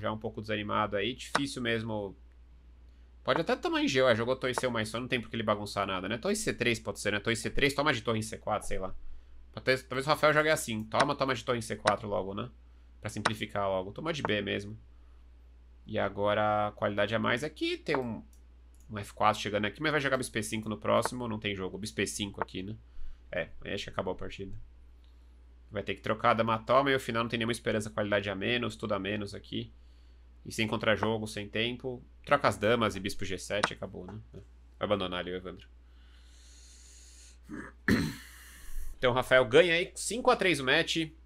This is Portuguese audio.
já um pouco desanimado aí. Difícil mesmo. Pode até tomar em G, ué. Jogou torre C1 mais só, não tem por que ele bagunçar nada, né? Torre C3 pode ser, né? Torre C3, toma de torre em C4, sei lá. Talvez, o Rafael jogue assim. Toma, toma de torre em C4 logo, né? Pra simplificar logo. Toma de B mesmo. E agora a qualidade a mais aqui. É tem um, um F4 chegando aqui, mas vai jogar Bisp 5 no próximo. Não tem jogo. Bisp 5 aqui, né? É, acho que acabou a partida. Vai ter que trocar da dama toma e no final não tem nenhuma esperança. Qualidade a menos, tudo a menos aqui. E sem contra-jogo, sem tempo. Troca as damas e bispo G7, acabou, né? Vai abandonar ali o Evandro. Então o Rafael ganha aí 5x3 o match.